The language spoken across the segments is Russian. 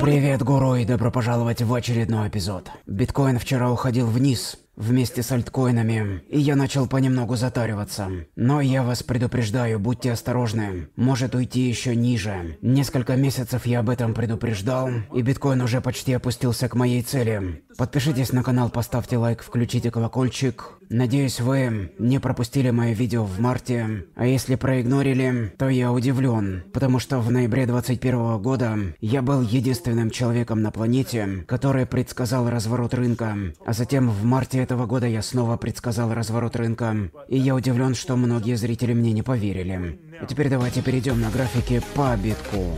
Привет, гуру, и добро пожаловать в очередной эпизод. Биткоин вчера уходил вниз, вместе с альткоинами, и я начал понемногу затариваться. Но я вас предупреждаю, будьте осторожны, может уйти еще ниже. Несколько месяцев я об этом предупреждал, и биткоин уже почти опустился к моей цели. Подпишитесь на канал, поставьте лайк, включите колокольчик. Надеюсь, вы не пропустили мое видео в марте, а если проигнорили, то я удивлен, потому что в ноябре 2021 года я был единственным человеком на планете, который предсказал разворот рынка, а затем в марте этого года я снова предсказал разворот рынка, и я удивлен, что многие зрители мне не поверили. А теперь давайте перейдем на графики по битку.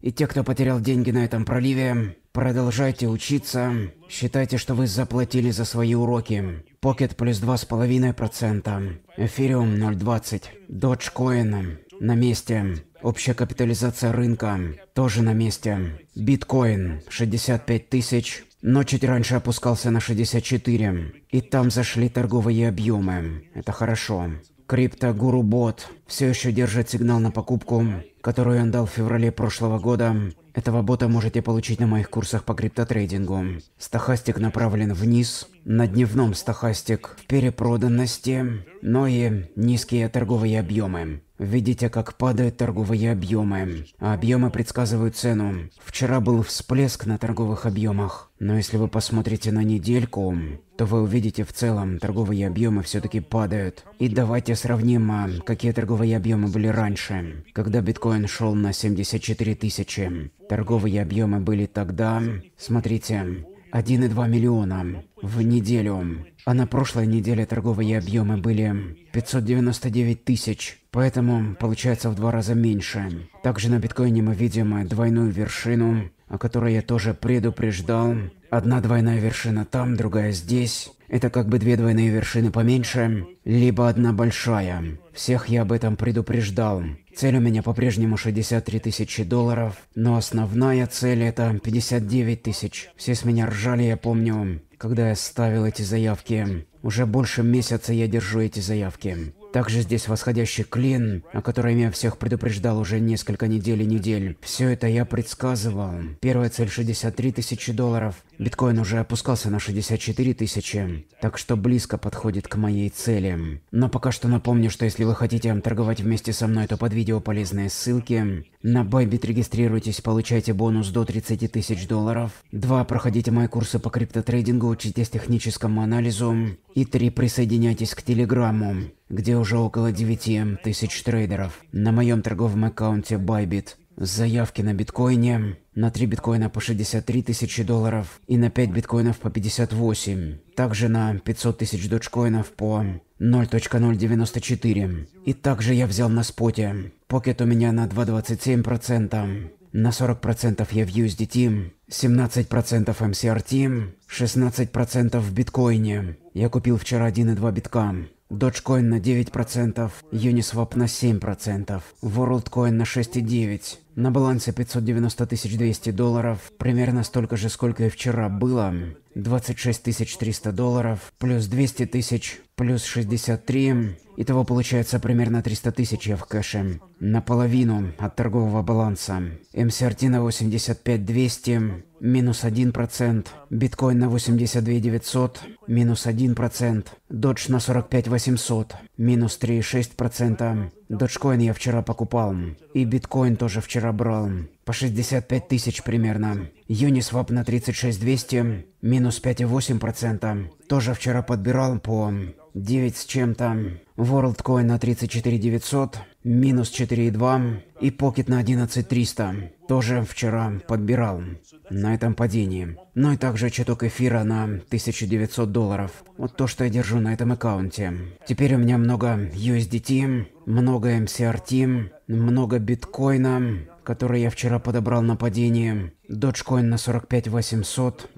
И те, кто потерял деньги на этом проливе, продолжайте учиться. Считайте, что вы заплатили за свои уроки. Pocket плюс 2,5%, Эфириум 0,20, Dogecoin на месте. Общая капитализация рынка тоже на месте. Биткоин 65 тысяч, но чуть раньше опускался на 64. И там зашли торговые объемы. Это хорошо. Крипто-гуру Бот все еще держит сигнал на покупку, которую он дал в феврале прошлого года. Этого бота можете получить на моих курсах по криптотрейдингу. Стохастик направлен вниз, на дневном стохастик в перепроданности, но и низкие торговые объемы. Видите, как падают торговые объемы. А объемы предсказывают цену. Вчера был всплеск на торговых объемах. Но если вы посмотрите на недельку, то вы увидите в целом, торговые объемы все-таки падают. И давайте сравним, а, какие торговые объемы были раньше. Когда биткоин шел на 74 тысячи, торговые объемы были тогда... Смотрите, 1,2 миллиона в неделю. А на прошлой неделе торговые объемы были 599 тысяч, поэтому получается в два раза меньше. Также на биткоине мы видим двойную вершину, о которой я тоже предупреждал. Одна двойная вершина там, другая здесь. Это как бы две двойные вершины поменьше, либо одна большая. Всех я об этом предупреждал. Цель у меня по-прежнему 63 тысячи долларов, но основная цель это 59 тысяч. Все с меня ржали, я помню, когда я ставил эти заявки. Уже больше месяца я держу эти заявки. Также здесь восходящий клин, о котором я всех предупреждал уже несколько недель и недель. Все это я предсказывал. Первая цель 63 тысячи долларов. Биткоин уже опускался на 64 тысячи, так что близко подходит к моей цели. Но пока что напомню, что если вы хотите торговать вместе со мной, то под видео полезные ссылки. На Bybit регистрируйтесь, получайте бонус до 30 тысяч долларов. два Проходите мои курсы по криптотрейдингу, учитесь техническому анализу. И три Присоединяйтесь к Телеграмму где уже около 9 тысяч трейдеров. На моем торговом аккаунте Bybit заявки на биткоине, на 3 биткоина по 63 тысячи долларов и на 5 биткоинов по 58. Также на 500 тысяч доджкоинов по 0.094. И также я взял на споте. Покет у меня на 2.27%. На 40% я в USDT, 17% MCRT, 16% в биткоине. Я купил вчера 1,2 битка. Dogecoin на 9%, Uniswap на 7%, WorldCoin на 6,9%, на балансе 590 200 долларов, примерно столько же, сколько и вчера было. 26 300 долларов, плюс 200 тысяч, плюс 63. Итого получается примерно 300 тысяч в кэше. Наполовину от торгового баланса. МСРТ на 85 200, минус 1%. Биткоин на 82 900, минус 1%. Додж на 45 800, Минус 3,6%. Доджкоин я вчера покупал. И биткоин тоже вчера брал. По 65 тысяч примерно. Юнисвап на 36200. Минус 5,8%. Тоже вчера подбирал по 9 с чем-то. WorldCoin на 34900, минус 4,2 и Pocket на 11300. Тоже вчера подбирал на этом падении. Ну и также чуток эфира на 1900 долларов. Вот то, что я держу на этом аккаунте. Теперь у меня много USDT, много MCRT, эм много биткоина, который я вчера подобрал на падении. Dogecoin на 45800.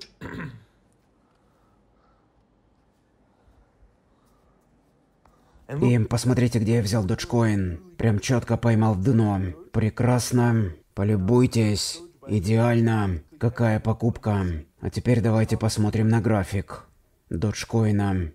Ну, Им, посмотрите, где я взял доджкоин. Прям четко поймал в дно. Прекрасно. Полюбуйтесь. Идеально. Какая покупка. А теперь давайте посмотрим на график. Доджкоина.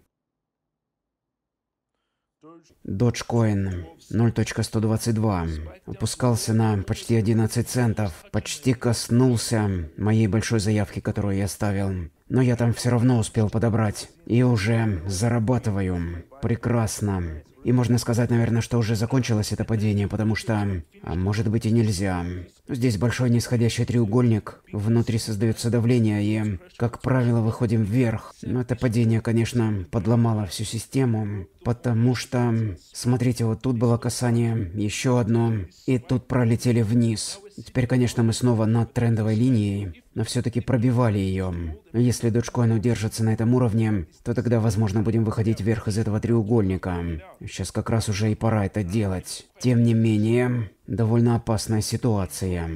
Доджкоин 0.122 опускался на почти 11 центов, почти коснулся моей большой заявки, которую я ставил. Но я там все равно успел подобрать. И уже зарабатываю. Прекрасно. И можно сказать, наверное, что уже закончилось это падение, потому что... А может быть и нельзя. Здесь большой нисходящий треугольник. Внутри создается давление и, как правило, выходим вверх. Но это падение, конечно, подломало всю систему. Потому что... Смотрите, вот тут было касание, еще одно. И тут пролетели вниз. Теперь, конечно, мы снова над трендовой линией, но все-таки пробивали ее. Если доджкоин удержится на этом уровне, то тогда, возможно, будем выходить вверх из этого треугольника. Сейчас как раз уже и пора это делать. Тем не менее, довольно опасная ситуация.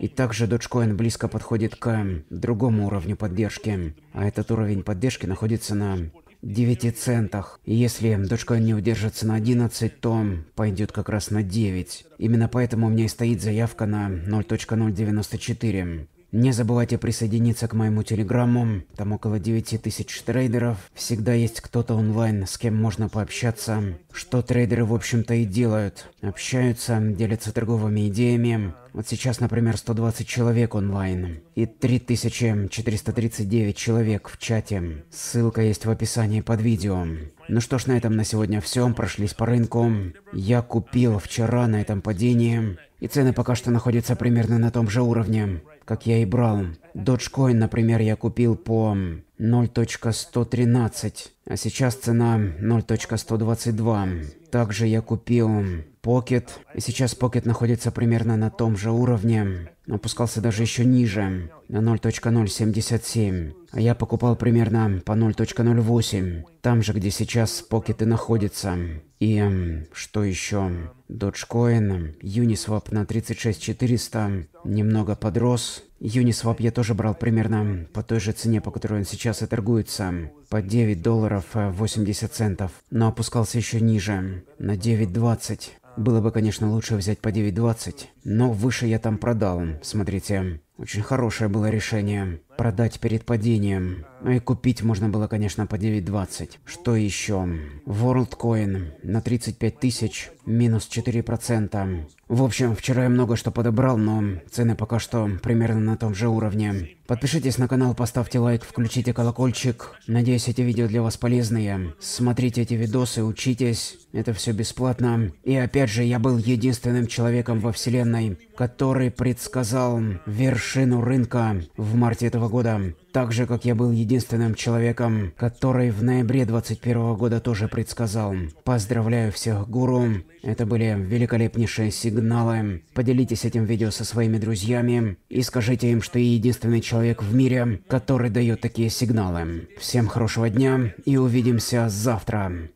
И также доджкоин близко подходит к другому уровню поддержки. А этот уровень поддержки находится на 9 центах. И если дочка не удержится на 11, то пойдет как раз на 9. Именно поэтому у меня и стоит заявка на 0.094. Не забывайте присоединиться к моему телеграмму. Там около 9000 трейдеров. Всегда есть кто-то онлайн, с кем можно пообщаться. Что трейдеры, в общем-то, и делают. Общаются, делятся торговыми идеями. Вот сейчас, например, 120 человек онлайн. И 3439 человек в чате. Ссылка есть в описании под видео. Ну что ж, на этом на сегодня все. Прошлись по рынку. Я купил вчера на этом падении. И цены пока что находятся примерно на том же уровне, как я и брал. Dogecoin, например, я купил по 0.113, а сейчас цена 0.122. Также я купил Pocket, и сейчас Pocket находится примерно на том же уровне, опускался даже еще ниже, на 0.077, а я покупал примерно по 0.08, там же, где сейчас Pocket и находится. И что еще? Dogecoin, Uniswap на 36400 немного подрос. Uniswap я тоже брал примерно по той же цене, по которой он сейчас и торгуется, по 9 долларов 80 э, центов, но опускался еще ниже, на 9.20. Было бы, конечно, лучше взять по 9.20, но выше я там продал, смотрите. Очень хорошее было решение продать перед падением. Ну и купить можно было, конечно, по 9.20. Что еще? WorldCoin на 35 тысяч, минус 4%. В общем, вчера я много что подобрал, но цены пока что примерно на том же уровне. Подпишитесь на канал, поставьте лайк, включите колокольчик. Надеюсь, эти видео для вас полезные. Смотрите эти видосы, учитесь. Это все бесплатно. И опять же, я был единственным человеком во вселенной, который предсказал вершину рынка в марте этого 21 года. Так же, как я был единственным человеком, который в ноябре 21 года тоже предсказал. Поздравляю всех, гуру. Это были великолепнейшие сигналы. Поделитесь этим видео со своими друзьями и скажите им, что я единственный человек в мире, который дает такие сигналы. Всем хорошего дня и увидимся завтра.